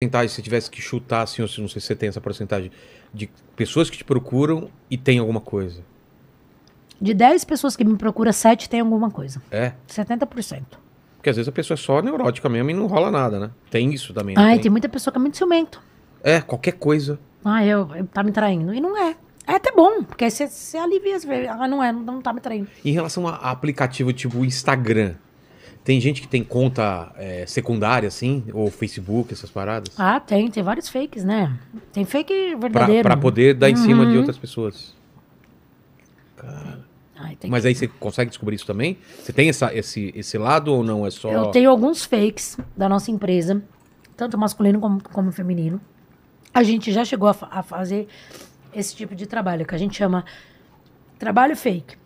porcentagem, se tivesse que chutar, assim, ou se não sei se você tem essa porcentagem, de pessoas que te procuram e tem alguma coisa? De 10 pessoas que me procuram, 7 tem alguma coisa. É? 70%. Porque às vezes a pessoa é só neurótica mesmo e não rola nada, né? Tem isso também. Ah, tem? tem muita pessoa que é muito ciumento. É, qualquer coisa. Ah, eu, eu tá me traindo. E não é. É até bom, porque aí você, você alivia as vezes. Ah, não é, não, não tá me traindo. Em relação a aplicativo tipo Instagram, tem gente que tem conta é, secundária, assim, ou Facebook, essas paradas? Ah, tem, tem vários fakes, né? Tem fake verdadeiro. Pra, pra poder dar em uhum. cima de outras pessoas. Cara. Ai, Mas que... aí você consegue descobrir isso também? Você tem essa, esse, esse lado ou não? É só. Eu tenho alguns fakes da nossa empresa, tanto masculino como, como feminino. A gente já chegou a, a fazer esse tipo de trabalho, que a gente chama trabalho fake.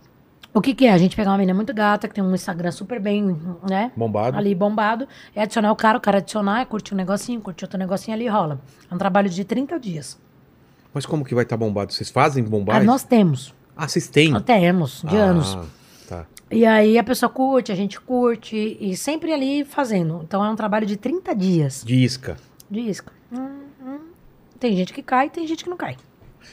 O que, que é? A gente pegar uma menina muito gata, que tem um Instagram super bem, né? Bombado. Ali, bombado. É adicionar o cara, o cara adicionar, é curtir um negocinho, curtir outro negocinho ali rola. É um trabalho de 30 dias. Mas como que vai estar tá bombado? Vocês fazem ah, bombagem? Ah, nós temos. Ah, vocês têm? Nós temos, de ah, anos. Tá. E aí a pessoa curte, a gente curte, e sempre ali fazendo. Então é um trabalho de 30 dias. De isca. De isca. Hum, hum. Tem gente que cai, tem gente que não cai.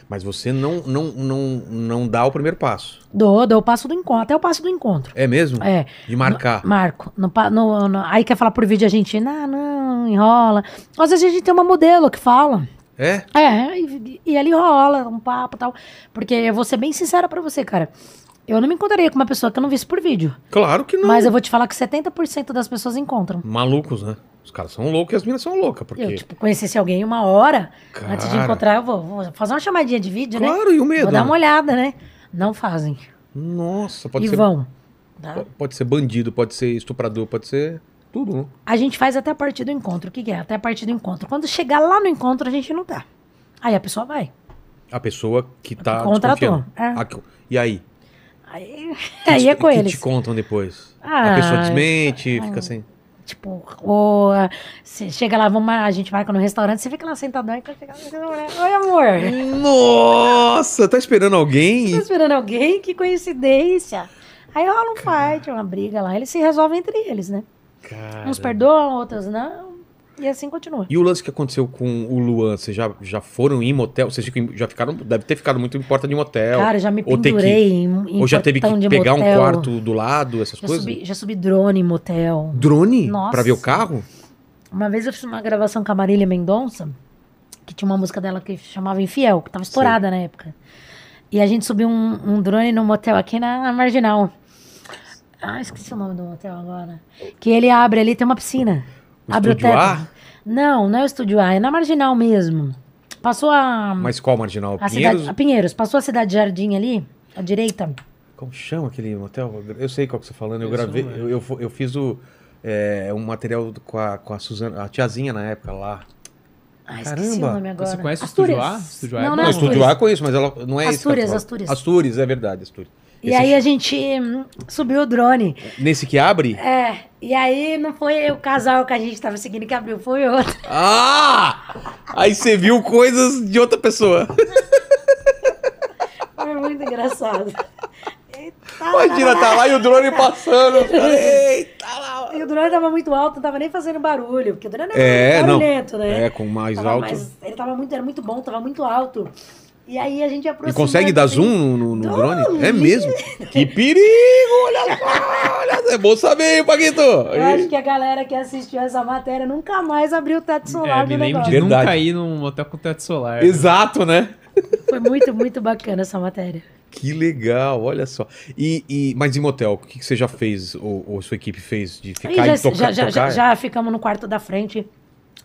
Mas você não, não, não, não dá o primeiro passo. Dou, dou o passo do encontro, até o passo do encontro. É mesmo? É. De marcar. No, marco. No, no, aí quer falar por vídeo a gente, não, ah, não, enrola. Às vezes a gente tem uma modelo que fala. É? É, e, e ali rola um papo e tal. Porque eu vou ser bem sincera pra você, cara. Eu não me encontraria com uma pessoa que eu não visse por vídeo. Claro que não. Mas eu vou te falar que 70% das pessoas encontram. Malucos, né? Os caras são loucos e as minas são loucas. Porque... Eu, tipo, conhecesse alguém uma hora cara... antes de encontrar, eu vou, vou, fazer uma chamadinha de vídeo, claro, né? Claro, e o medo? Vou dar uma olhada, né? Não fazem. Nossa, pode e ser. E vão. Tá? Pode ser bandido, pode ser estuprador, pode ser tudo, né? A gente faz até a partir do encontro. O que, que é? Até a partir do encontro. Quando chegar lá no encontro, a gente não tá. Aí a pessoa vai. A pessoa que tá. Contratou. É. E aí? Aí, aí é com que eles. te contam depois? Ah, a pessoa ah, desmente, ah, fica assim tipo, rua. Você chega lá, vamos, a gente marca no restaurante, você fica lá sentadão e chega lá, né? oi amor. Nossa, tá esperando alguém? tá esperando alguém? Que coincidência. Aí rola um fight, uma briga lá. Eles se resolvem entre eles, né? Uns perdoam, outros não. E assim continua. E o lance que aconteceu com o Luan, vocês já, já foram em motel? Vocês já ficaram, deve ter ficado muito em porta de motel. Cara, já me pendurei que, em, em Ou já teve que pegar motel. um quarto do lado, essas já coisas? Subi, já subi drone em motel. Drone? Nossa. Pra ver o carro? Uma vez eu fiz uma gravação com a Marília Mendonça, que tinha uma música dela que chamava Infiel, que tava estourada Sim. na época. E a gente subiu um, um drone no motel aqui na, na Marginal. Ah, esqueci o nome do motel agora. Que ele abre ali, tem uma piscina. O Abre Estúdio A? Não, não é o Estúdio A, é na Marginal mesmo. Passou a. Mas qual Marginal? A Pinheiros? Cidade, a Pinheiros. Passou a Cidade Jardim ali, à direita. Como chama aquele hotel? Eu sei qual que você está falando. Eu, gravei, eu, eu, eu, fiz o, é, um material com a, com a Suzana, a tiazinha na época lá. Ah, Caramba. Você conhece Astúrias. o Estúdio A? Estúdio A é não, é não, não, Estúdio A conheço, mas ela não é Astúrias, tá Astúrias. Astúrias, é verdade, Astúrias. E aí é a gente hum, subiu o drone. Nesse que abre? É. E aí não foi o casal que a gente tava seguindo que abriu, foi outro. Ah! Aí você viu coisas de outra pessoa. Foi muito engraçado. Eita, Imagina, tá lá e o drone passando. Eita lá. E o drone tava muito alto, não tava nem fazendo barulho. Porque o drone era é, barulhento, né? É, com mais tava alto. Mais, ele tava muito, era muito bom, tava muito alto. E aí a gente aproxima. E consegue dar zoom no, no, no drone? É mesmo? que perigo! Olha só! Olha, é bom saber, hein, Paquito? Eu acho que a galera que assistiu essa matéria nunca mais abriu o teto é, solar é, me lembro negócio. de Verdade. nunca ir num hotel com teto solar. Né? Exato, né? Foi muito, muito bacana essa matéria. Que legal, olha só. E, e mas em motel, o que, você já fez, ou, ou, sua equipe fez de ficar e, já, e tocar, já, tocar? Já, já ficamos no quarto da frente,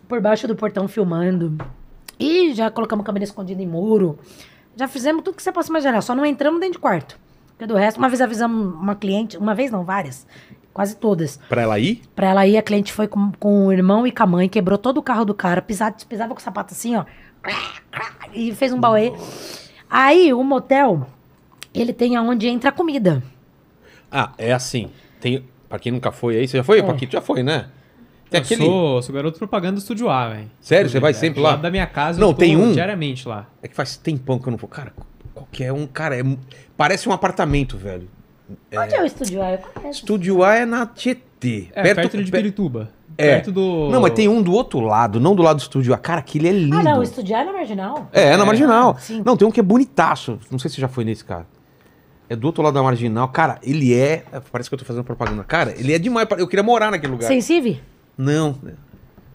por baixo do portão filmando. E já colocamos câmera escondida em muro. Já fizemos tudo que você possa imaginar, só não entramos dentro de quarto. Porque do resto, uma vez avisamos uma cliente, uma vez não, várias, quase todas. Pra ela ir? Pra ela ir, a cliente foi com, com o irmão e com a mãe, quebrou todo o carro do cara, pisava, pisava com o sapato assim, ó. E fez um bauê. Aí, o motel, ele tem aonde entra a comida. Ah, é assim. Tem, pra quem nunca foi aí, você já foi? É. quem já foi, né? Tem eu aquele... sou, sou garoto propaganda do Estúdio A, velho. Sério? Você vai sempre lá? Lá da minha casa Não, eu tem um diariamente lá. É que faz tempão que eu não vou. Cara, qualquer um, cara, é... parece um apartamento, velho. É... Onde é o Estúdio A? Eu Estúdio A é na Tietê. É, perto, perto de Pirituba. É. Perto do... Não, mas tem um do outro lado, não do lado do Estúdio A. Cara, aquele é ah, lindo. Ah, não, o Estúdio A é na Marginal. É, é na é. Marginal. Sim. Não, tem um que é bonitaço. Não sei se você já foi nesse, cara. É do outro lado da marginal. Cara, ele é. Parece que eu tô fazendo propaganda. Cara, ele é demais. Eu queria morar naquele lugar. Sensível? Não,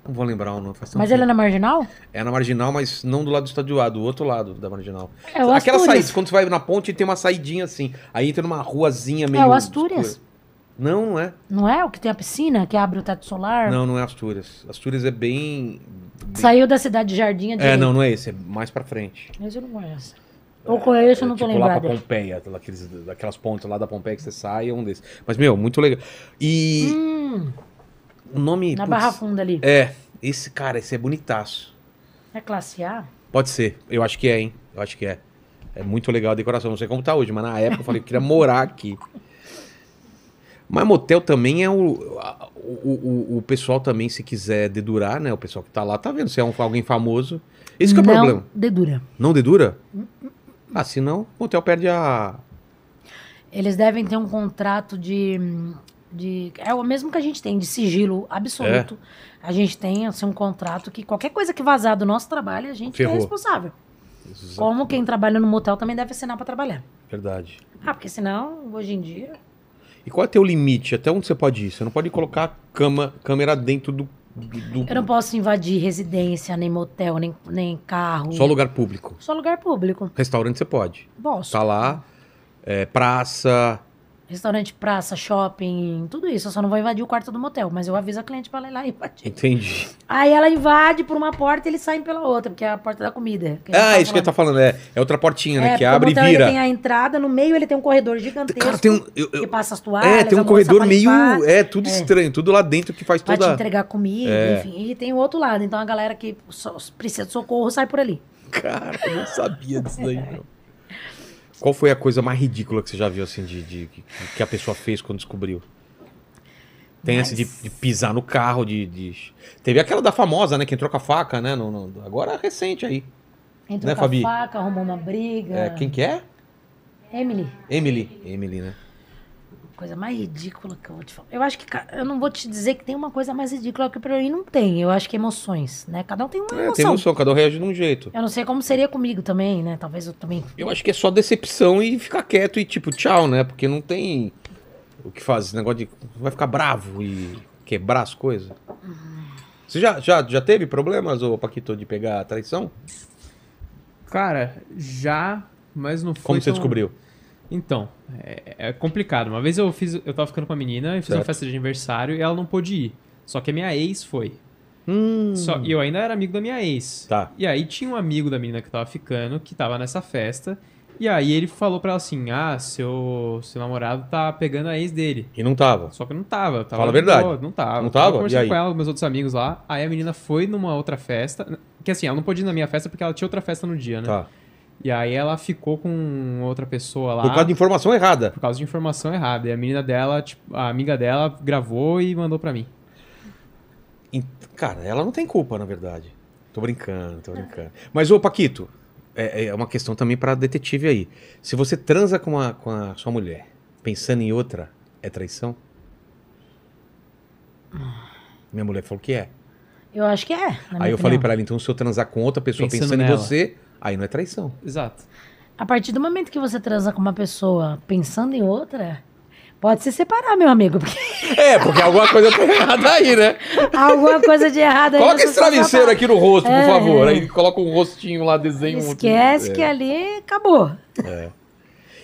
não vou lembrar o nome. Faz mas ela é na marginal? É na marginal, mas não do lado do estadual, do outro lado da marginal. É o Aquela saída, quando você vai na ponte, tem uma saidinha assim. Aí entra numa ruazinha meio. É o Astúrias. Não, não é. Não é o que tem a piscina, que abre o teto solar? Não, não é Astúrias. Astúrias é bem. bem... Saiu da cidade de Jardim. É, não, não é esse, é mais pra frente. Mas eu não conheço. É, Ou conheço, é, eu não tô tipo lembrada. lá pra Pompeia, daqueles, daquelas pontes lá da Pompeia que você sai, é um desses. Mas, meu, muito legal. E. Hum. O nome. Na putz, Barra Funda ali. É. Esse, cara, esse é bonitaço. É classe A? Pode ser. Eu acho que é, hein? Eu acho que é. É muito legal a decoração. Não sei como tá hoje, mas na época eu falei que queria morar aqui. Mas motel também é o, o, o, o, pessoal também, se quiser dedurar, né? O pessoal que tá lá, tá vendo? Se é um, alguém famoso. Esse que é o problema. Não dedura. Não dedura? Hum, hum. Ah, senão o motel perde a... Eles devem ter um contrato de de é o mesmo que a gente tem de sigilo absoluto. É. A gente tem assim um contrato que qualquer coisa que vazar do nosso trabalho, a gente Ferrou. é responsável. Como quem trabalha no motel também deve assinar para trabalhar. Verdade. Ah, porque senão hoje em dia E qual é teu limite? Até onde você pode ir? Você não pode colocar cama, câmera dentro do do... Eu não posso invadir residência, nem motel, nem, nem carro. Só lugar público. Só lugar público. Restaurante você pode. Posso. Tá lá, é, praça, Restaurante, praça, shopping, tudo isso. Eu só não vou invadir o quarto do motel, mas eu aviso a cliente pra ela ir lá e invadir. Entendi. Aí ela invade por uma porta e eles saem pela outra, porque é a porta da comida. Que ah, isso falando. que ele tá falando, é, é outra portinha, né, é, né? Que abre e vira. Ele tem a entrada, no meio ele tem um corredor gigantesco. Cara, tem um. Eu, eu, que passa as é, toalhas. É, tem um corredor meio. É, tudo é. estranho, tudo lá dentro que faz toda. Pra te entregar comida, é. enfim. E tem o outro lado, então a galera que precisa de socorro sai por ali. Cara, eu não sabia disso daí, meu. Qual foi a coisa mais ridícula que você já viu, assim, de, de, de que a pessoa fez quando descobriu? Tem Mas... essa de, de, pisar no carro, de, de, Teve aquela da famosa, né? Que entrou com a faca, né? No, no... Agora é recente aí. Entrou né, com Fabi? a faca, arrumou uma briga. É, quem que é? Emily. Emily. Emily, né? coisa mais ridícula que eu vou te falar. Eu acho que eu não vou te dizer que tem uma coisa mais ridícula que pra mim não tem. Eu acho que emoções, né? Cada um tem uma é, emoção. Tem emoção, cada um reage de um jeito. Eu não sei como seria comigo também, né? Talvez eu também. Eu acho que é só decepção e ficar quieto e tipo, tchau, né? Porque não tem o que fazer. Esse negócio de. Vai ficar bravo e quebrar as coisas. Você já, já, já teve problemas, ô Paquito, de pegar a traição? Cara, já, mas não foi. Como você tão... descobriu? Então, é, é, complicado. Uma vez eu fiz, eu tava ficando com uma menina e fiz uma festa de aniversário e ela não pôde ir. Só que a minha ex foi. Hum. Só, e eu ainda era amigo da minha ex. Tá. E aí tinha um amigo da menina que tava ficando, que tava nessa festa. E aí ele falou pra ela assim: Ah, seu, seu namorado tá pegando a ex dele. E não tava. Só que não tava. tava Fala a verdade. Pô, não tava. Não tava? tava conversando com ela, com meus outros amigos lá. Aí a menina foi numa outra festa. Que assim, ela não podia ir na minha festa porque ela tinha outra festa no dia, né? Tá. E aí ela ficou com outra pessoa lá. Por causa de informação errada. Por causa de informação errada. E a menina dela, tipo, a amiga dela gravou e mandou para mim. Cara, ela não tem culpa, na verdade. Tô brincando, tô brincando. Mas, ô Paquito, é, é uma questão também para detetive aí. Se você transa com a, com a sua mulher pensando em outra, é traição? Minha mulher falou que é. Eu acho que é. Aí eu opinião. falei para ela, então se eu transar com outra pessoa pensando, pensando em você, Aí não é traição. Exato. A partir do momento que você transa com uma pessoa pensando em outra, pode se separar, meu amigo. Porque... É, porque alguma coisa tá errada aí, né? Alguma coisa de errado aí. Coloca esse travesseiro aqui no rosto, é. por favor. Aí coloca um rostinho lá, desenho. Esquece outro... É. que é. ali acabou. É.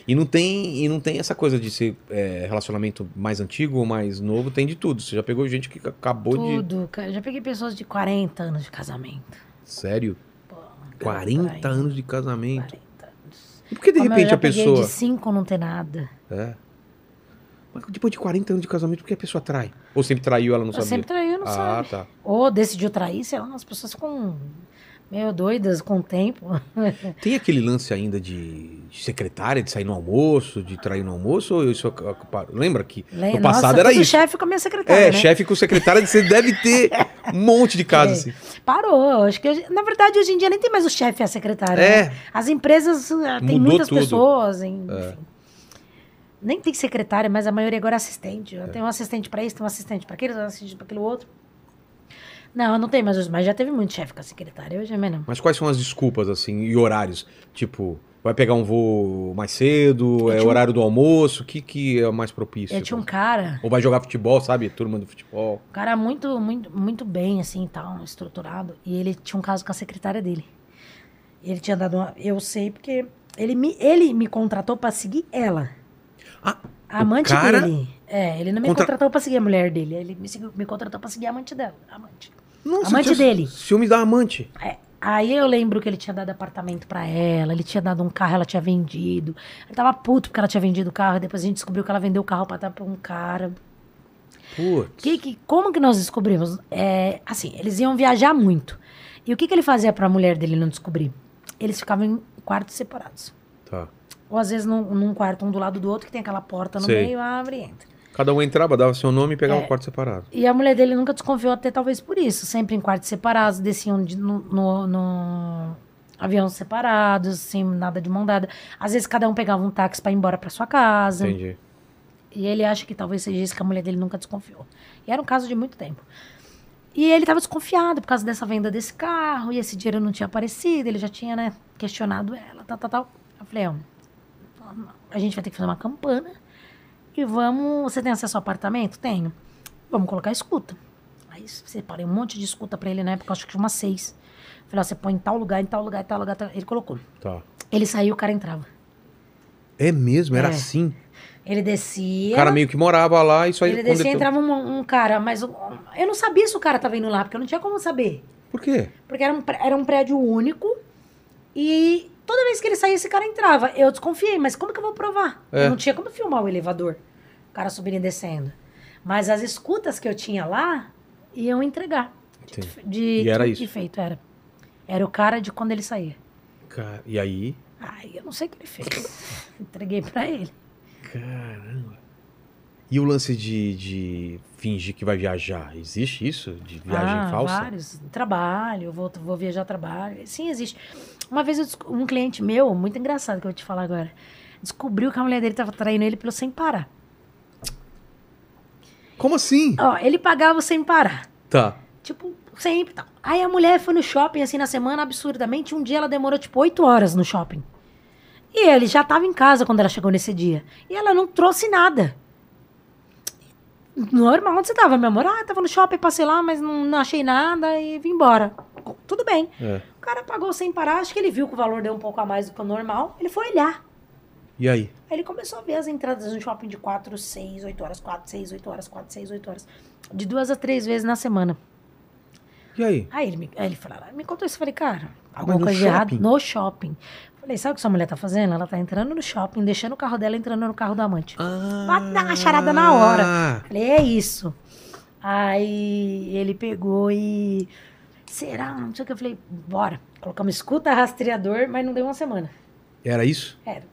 E não tem, e não tem essa coisa de ser é, relacionamento mais antigo ou mais novo, tem de tudo. Você já pegou gente que acabou tudo, de. Tudo, cara. Eu já peguei pessoas de 40 anos de casamento. Sério? 40 anos de casamento. 40 anos. E por que de Como ah, repente eu já a pessoa. de 5 não tem nada. É. Mas depois de 40 anos de casamento, por que a pessoa trai? Ou sempre traiu, ela não eu sabia? Sempre traiu, não ah, sabe. Tá. Ou decidiu trair, sei lá, as pessoas ficam meio doidas com o tempo. Tem aquele lance ainda de, secretária, de sair no almoço, de trair no almoço? Ou isso, lembra que Le... no passado Nossa, era isso? chefe com a minha secretária. É, né? chefe com secretária, você deve ter um monte de casos. Assim. Parou. Acho que, na verdade, hoje em dia nem tem mais o chefe e a secretária. Né? É. Né? As empresas ah, têm muitas tudo. pessoas, é. enfim. É. Nem tem secretária, mas a maioria agora é assistente. É. Tem um assistente para isso, tem um assistente para aquilo, tem um assistente para aquilo outro. Não, não tem mais os, mas já teve muito chefe com a secretária, hoje é menos. Mas quais são as desculpas, assim, e horários? Tipo, vai pegar um voo mais cedo, é o horário do almoço, o que, que é mais propício? Eu tinha um cara. Ou vai jogar futebol, sabe? Turma do futebol. Um cara muito, muito, muito bem, assim, tal, estruturado. E ele tinha um caso com a secretária dele. Ele tinha dado uma. Eu sei porque ele me, ele me contratou para seguir ela. Ah, a amante cara... dele. É, ele não me Contra... contratou para seguir a mulher dele. Ele me, seguiu, me contratou para seguir a amante dela. A amante. Nossa, amante tinha dele. Ciúmes da amante. É. Aí eu lembro que ele tinha dado apartamento para ela, ele tinha dado um carro, ela tinha vendido. Ele tava puto porque ela tinha vendido o carro, depois a gente descobriu que ela vendeu o carro para dar pra um cara. Putz. Que, que, como que nós descobrimos? É, assim, eles iam viajar muito. E o que, que ele fazia para a mulher dele não descobrir? Eles ficavam em quartos separados. Tá. Ou às vezes num, num, quarto um do lado do outro, que tem aquela porta no Sei. meio, abre e entra. Cada um entrava, dava seu nome e pegava o é. quarto separado. E a mulher dele nunca desconfiou, até talvez por isso. Sempre em quartos separados, desciam de, no, no, no avião separados, assim, nada de mão dada. Às vezes cada um pegava um táxi para ir embora para sua casa. Entendi. E ele acha que talvez seja isso que a mulher dele nunca desconfiou. E era um caso de muito tempo. E ele estava desconfiado por causa dessa venda desse carro, e esse dinheiro não tinha aparecido, ele já tinha, né, questionado ela, tal, tal, tal. Eu falei, ó, a gente vai ter que fazer uma campana e vamos. Você tem acesso ao apartamento? Tenho. Vamos colocar escuta. Aí separei um monte de escuta para ele na época, acho que tinha umas seis. Falei, ó, você põe em tal lugar, em tal lugar, em tal lugar. Ele colocou. Tá. Ele saiu o cara entrava. É mesmo? Era é. assim? Ele descia. O cara meio que morava lá e só Ele descia e entrava um, um, cara, mas eu não sabia se o cara tava indo lá, porque eu não tinha como saber. Por quê? Porque era um, era um prédio único e toda vez que ele saía, esse cara entrava. Eu desconfiei, mas como que eu vou provar? É. Eu não tinha como filmar o elevador cara subindo e descendo. Mas as escutas que eu tinha lá iam entregar. De, de, e era de, isso. De feito, era. Era o cara de quando ele saía. e aí? Aí eu não sei o que ele fez. Entreguei para ele. Caramba. E o lance de, de fingir que vai viajar, existe isso? De viagem ah, falsa? vários. Trabalho, vou, vou viajar trabalho. Sim, existe. Uma vez um cliente meu, muito engraçado que eu vou te falar agora, descobriu que a mulher dele estava traindo ele pelo sem parar. Como assim? Ó, ele pagava sem parar. Tá. Tipo, sempre tal. Aí a mulher foi no shopping, assim, na semana, absurdamente. Um dia ela demorou, tipo, oito horas no shopping. E ele já tava em casa quando ela chegou nesse dia. E ela não trouxe nada. Normal, onde você tava, meu amor? Ah, tava no shopping, passei lá, mas não, não achei nada e vim embora. Tudo bem. É. O cara pagou sem parar, acho que ele viu que o valor deu um pouco a mais do que o normal. Ele foi olhar. E aí? Aí ele começou a ver as entradas no shopping de 4, 6, 8 horas, 4, 6, 8 horas, 4, 6, 8 horas. De duas a três vezes na semana. E aí? Aí ele me, aí ele falou, ah, me contou isso. Eu falei, cara, ah, alguma coisa shopping? errada no shopping. Falei, sabe o que sua mulher tá fazendo? Ela tá entrando no shopping, deixando o carro dela entrando no carro do amante. Ah. dar uma charada na hora. Falei, é isso. Aí ele pegou e. Será? Não sei o que. Eu falei, bora. Colocamos escuta, rastreador, mas não deu uma semana. Era isso? Era.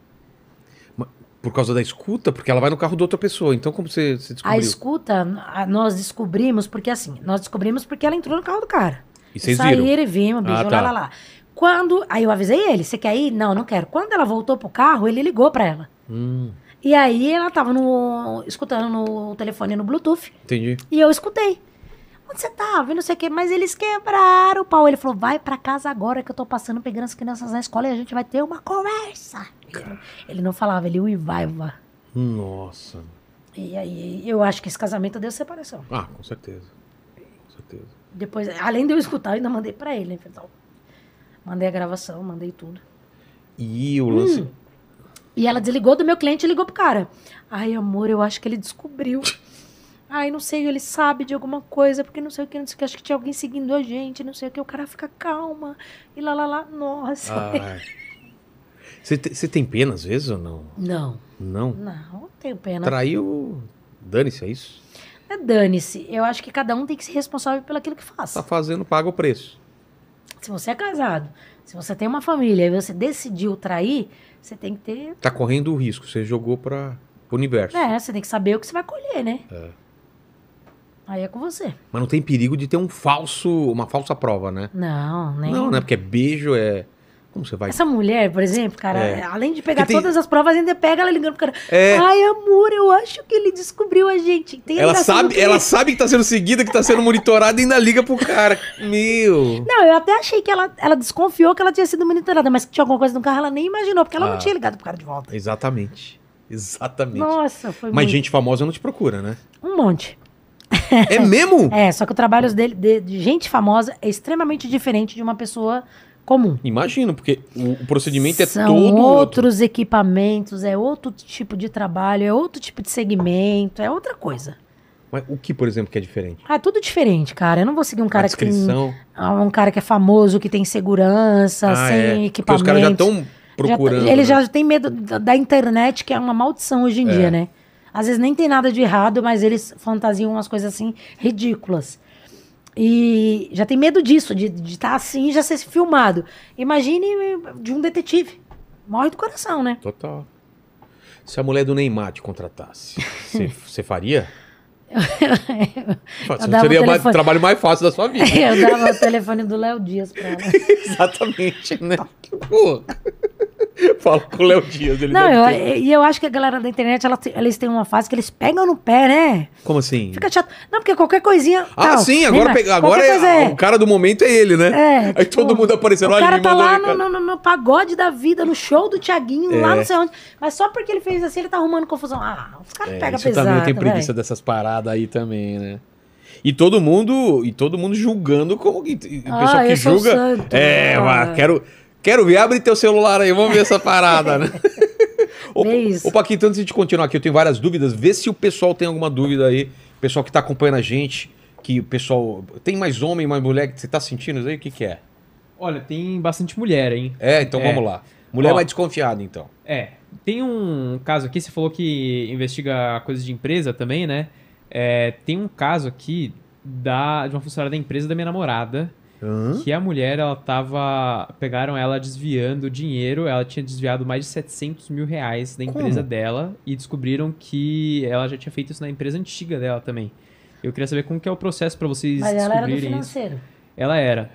Por causa da escuta? Porque ela vai no carro de outra pessoa. Então, como você, você descobriu? A escuta, nós descobrimos, porque assim, nós descobrimos porque ela entrou no carro do cara. E vocês Saíram viram? e vimos, ah, beijou, ah, tá. lá, lá, lá. Quando. Aí eu avisei ele: você quer ir? Não, não quero. Quando ela voltou pro carro, ele ligou pra ela. Hum. E aí ela tava no, escutando no telefone no Bluetooth. Entendi. E eu escutei onde você tava? Tá? E não sei o quê. Mas eles quebraram o pau. Ele falou, vai para casa agora que eu tô passando pegando as crianças na escola e a gente vai ter uma conversa. Ele não falava, ele uivaiva. Nossa. E aí, eu acho que esse casamento deu separação. Ah, com certeza. Com certeza. Depois, além de eu escutar, eu ainda mandei para ele. Então, mandei a gravação, mandei tudo. E o lance... Hum. E ela desligou do meu cliente e ligou pro cara. Ai, amor, eu acho que ele descobriu. Ai, não sei, ele sabe de alguma coisa, porque não sei o que, não sei o que, acho que tinha alguém seguindo a gente, não sei o que. O cara fica calma e lá, lá, lá. Nossa. Você tem pena às vezes ou não? Não. Não? Não, tenho pena. Traiu, dane-se, é isso? É dane-se. Eu acho que cada um tem que ser responsável pelo aquilo que faz. Tá fazendo, paga o preço. Se você é casado, se você tem uma família e você decidiu trair, você tem que ter... Tá correndo o risco, você jogou para o universo. É, você tem que saber o que você vai colher, né? É. Aí é com você. Mas não tem perigo de ter um falso, uma falsa prova, né? Não, nem. Não, né? Porque é beijo, é. Como você vai? Essa mulher, por exemplo, cara, é. além de pegar tem... todas as provas, ainda pega ela ligando pro cara. É... Ai, amor, eu acho que ele descobriu a gente. Tem ela sabe, que... ela sabe que tá sendo seguida, que tá sendo monitorada e ainda liga pro cara. Meu. Não, eu até achei que ela, ela desconfiou que ela tinha sido monitorada, mas que tinha alguma coisa no carro, ela nem imaginou, porque ela ah. não tinha ligado pro cara de volta. Exatamente. Exatamente. Nossa, foi Mas muito... gente famosa não te procura, né? Um monte. É mesmo? é, só que o trabalho dele, de, de gente famosa é extremamente diferente de uma pessoa comum. Imagino, porque o procedimento é São todo outros outro. equipamentos, é outro tipo de trabalho, é outro tipo de segmento, é outra coisa. Mas o que, por exemplo, que é diferente? Ah, é tudo diferente, cara. Eu não vou seguir um cara que ah, um cara que é famoso, que tem segurança, ah, sem é. equipamento. os caras já estão tá- procurando. Já, ele né? já tem medo da internet, que é uma maldição hoje em é. dia, né? Às vezes nem tem nada de errado, mas eles fantasiam umas coisas assim ridículas. E já tem medo disso, de estar tá assim e já ser filmado. Imagine de um detetive. Morre do coração, né? Total. Se a mulher do Neymar te contratasse, você faria? Eu, eu, eu seria mais, trabalho mais fácil da sua vida. eu dava o telefone do Léo Dias pra ela. Exatamente, né? Pô. Fala com o Léo Dias. Ele não, eu, e eu acho que a galera da internet, ela, eles têm uma fase que eles pegam no pé, né? Como assim? Fica chato. Não, porque qualquer coisinha. Ah, tal, sim, agora, pega, agora é, é... o cara do momento é ele, né? É, Aí tipo, todo mundo aparecendo. O cara tá lá no, no, no, pagode da vida, no show do Tiaguinho, é. lá não sei onde. Mas só porque ele fez assim, ele tá arrumando confusão. Ah, os caras é, pegam pesado. Eu também tem preguiça dessas paradas aí também, né? E todo mundo, e todo mundo julgando como que, o ah, pessoal que julga. Santo, é, né, cara. quero Quero ver, abre teu celular aí, vamos ver essa parada, né? Opa, é isso. Ô, Paquito, antes de continuar aqui, eu tenho várias dúvidas. Vê se o pessoal tem alguma dúvida aí. O pessoal que está acompanhando a gente, que o pessoal. Tem mais homem, mais mulher que você está sentindo isso aí? O que, que é? Olha, tem bastante mulher, hein? É, então é. vamos lá. Mulher Ó, mais desconfiada, então. É. Tem um caso aqui, você falou que investiga coisas de empresa também, né? É, tem um caso aqui da, de uma funcionária da empresa da minha namorada Uhum. Que a mulher, ela tava. Pegaram ela desviando dinheiro. Ela tinha desviado mais de 700 mil reais da empresa Como? dela. E descobriram que ela já tinha feito isso na empresa antiga dela também. Eu queria saber como que é o processo para vocês Mas ela era do financeiro. Isso. Ela era.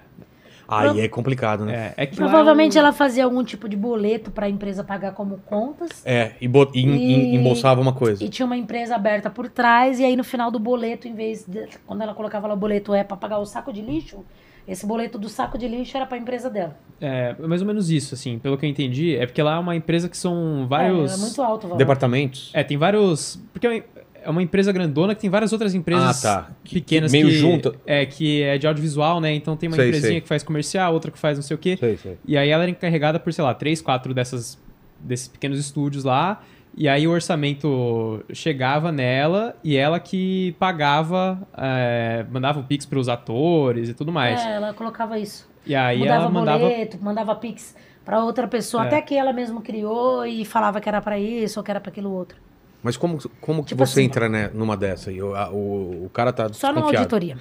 Aí é complicado, né? É, é Provavelmente ela fazia algum tipo de boleto para a empresa pagar como contas. É, e, bo... e, e, embolsava uma coisa. E tinha uma empresa aberta por trás, e aí no final do boleto, em vez de. Quando ela colocava lá o boleto é para pagar o saco de lixo, esse boleto do saco de lixo era para a empresa dela. É, mais ou menos isso, assim, pelo que eu entendi. É porque lá é uma empresa que são vários. É, é muito alto, o valor. Departamentos. É, tem vários. Porque é uma é empresa grandona que tem várias outras empresas ah, tá. pequenas meio que, junto. É, que é de audiovisual, né? Então tem uma sei, empresinha sei. que faz comercial, outra que faz não sei o quê. Sei, sei. E aí ela era encarregada por, sei lá, três, quatro dessas, desses pequenos estúdios lá. E aí o orçamento chegava nela e ela que pagava, é, mandava o Pix para os atores e tudo mais. É, ela colocava isso. E aí mandava ela mandava boleto, mandava Pix para outra pessoa, é. até que ela mesma criou e falava que era para isso ou que era para aquilo outro. Mas como, como tipo que você assim, entra né, numa dessa? E o, a, o, o cara tá Só numa auditoria.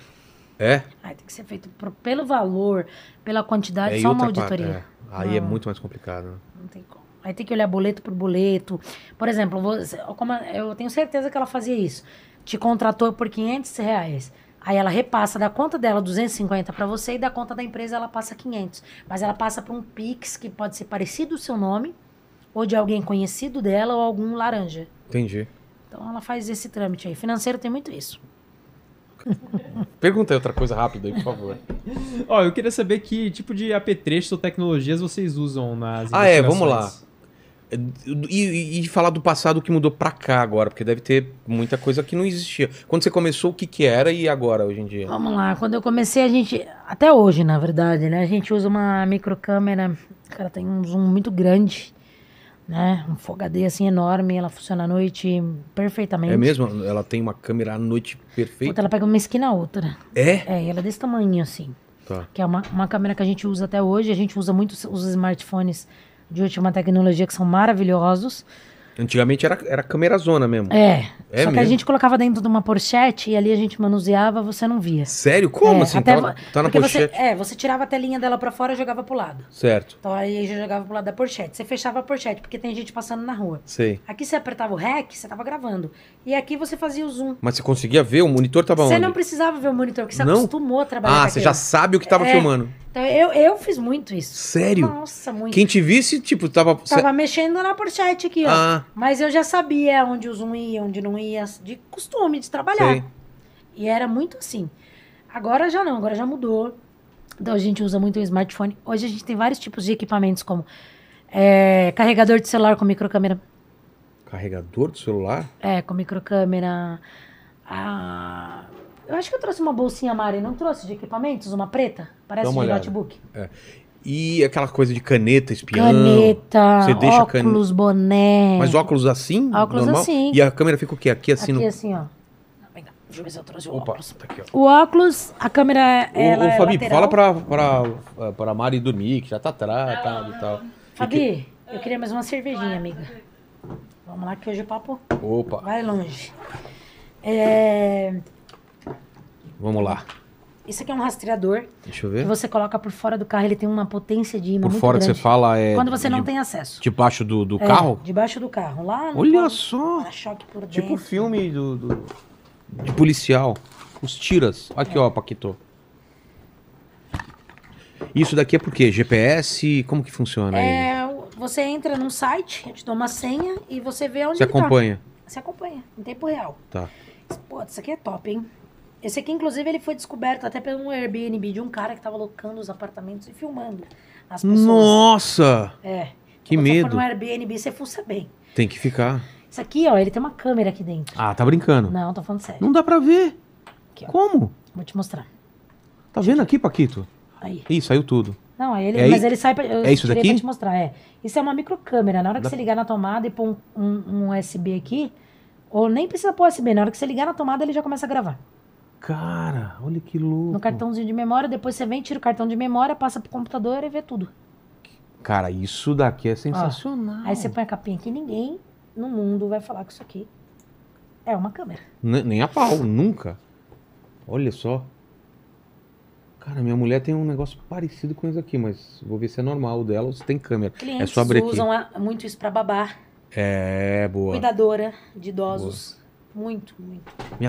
É? Aí tem que ser feito por, pelo valor, pela quantidade, é, só uma auditoria. Parte, é. Aí é ah. muito mais complicado. Né? Não tem como. Aí tem que olhar boleto por boleto. Por exemplo, como eu tenho certeza que ela fazia isso. Te contratou por 500 reais. Aí ela repassa da conta dela 250 para você e da conta da empresa ela passa 500. Mas ela passa por um Pix que pode ser parecido o seu nome ou de alguém conhecido dela ou algum laranja. Entendi. Então ela faz esse trâmite aí. Financeiro tem muito isso. Pergunta outra coisa rápida aí, por favor. Ó, eu queria saber que tipo de apetrecho ou tecnologias vocês usam nas Ah, é, vamos lá. E, e, falar do passado que mudou pra cá agora, porque deve ter muita coisa que não existia. Quando você começou, o que, que era e agora, hoje em dia? Vamos lá, quando eu comecei, a gente. Até hoje, na verdade, né? A gente usa uma microcâmera, cara, tem um zoom muito grande, né? Um Full assim enorme, ela funciona à noite perfeitamente. É mesmo? Ela tem uma câmera à noite perfeita? Puta, ela pega uma esquina a outra. É? É, ela é desse tamanho assim. Tá. Que é uma, uma câmera que a gente usa até hoje, a gente usa muito os smartphones de última tecnologia que são maravilhosos. Antigamente era, era câmera zona mesmo. É. é só mesmo? que a gente colocava dentro de uma porchete e ali a gente manuseava, você não via. Sério? Como é, assim? Até, tá, tá na porchete? Você, é, você tirava a telinha dela para fora e jogava pro lado. Certo. Então aí jogava pro lado da porchete. Você fechava a porchete, porque tem gente passando na rua. Sei. Aqui você apertava o REC, você tava gravando. E aqui você fazia o zoom. Mas você conseguia ver? O monitor tava você onde? Você não precisava ver o monitor, porque você não? acostumou a trabalhar Ah, você já sabe o que tava é, filmando. Então eu, eu fiz muito isso. Sério? Nossa, muito. Quem te visse, tipo, tava. Tava mexendo na porchete aqui, ó. Ah. Mas eu já sabia onde os um ia, onde não ia, de costume, de trabalhar. Sei. E era muito assim. Agora já não, agora já mudou. Então a gente usa muito o smartphone. Hoje a gente tem vários tipos de equipamentos, como é, carregador de celular com microcâmera. Carregador de celular? É, com microcâmera. Ah, eu acho que eu trouxe uma bolsinha, Mari, não trouxe? De equipamentos? Uma preta? Parece uma de olhada. notebook. É. E aquela coisa de caneta, espião. Caneta, você deixa óculos, can... boné. Mas óculos assim? Óculos normal? assim. E a câmera fica o quê? Aqui assim? Aqui no... assim, ó. Deixa eu ver se eu trouxe o Opa, óculos. Tá aqui, o óculos, a câmera o, ela Ô, é Fabi, é fala pra, pra, eh, pra Mari dormir, que já tá atrás e tal. Fabi, que... eu queria mais uma cervejinha, amiga. Vamos lá que hoje o papo Opa. vai longe. É... Vamos lá. Isso aqui é um rastreador. Deixa eu ver. Que você coloca por fora do carro, ele tem uma potência de imã Por fora grande. que você fala é. Quando você de, não tem acesso. Debaixo do, do é, carro? Debaixo do carro. Lá Olha carro, só! tipo filme do, do, de policial. Os tiras. Aqui, é. ó, Paquito. Isso daqui é por quê? GPS? Como que funciona? É, aí? você entra num site, eu te dou uma senha e você vê onde. Você tá. acompanha? Tá. Você acompanha, em tempo real. Tá. Pô, isso aqui é top, hein? Esse aqui, inclusive, ele foi descoberto até pelo Airbnb de um cara que tava locando os apartamentos e filmando as pessoas. Nossa! É. Que medo. medo. Quando no Airbnb, você fuça bem. Tem que ficar. Isso aqui, ó, ele tem uma câmera aqui dentro. Ah, tá brincando. Não, tô falando sério. Não dá pra ver. Aqui, Como? Vou te mostrar. Tá vendo aqui, Paquito? Aí. Ih, saiu tudo. Não, é ele, é mas ele sai pra, eu é isso daqui? pra te mostrar. É. Isso é uma microcâmera. Na hora que dá... você ligar na tomada e pôr um, um, um USB aqui, ou nem precisa pôr USB, na hora que você ligar na tomada, ele já começa a gravar. Cara, olha que louco. No cartãozinho de memória, depois você vem, tira o cartão de memória, passa pro computador e vê tudo. Cara, isso daqui é sensacional. aí você põe a capinha aqui, ninguém no mundo vai falar que isso aqui é uma câmera. N nem a pau, nunca. Olha só. Cara, minha mulher tem um negócio parecido com isso aqui, mas vou ver se é normal dela ou se tem câmera. É Clientes é só abrir usam ah, muito isso para babar. É, boa. Cuidadora de idosos. Boa. Muito, muito. Minha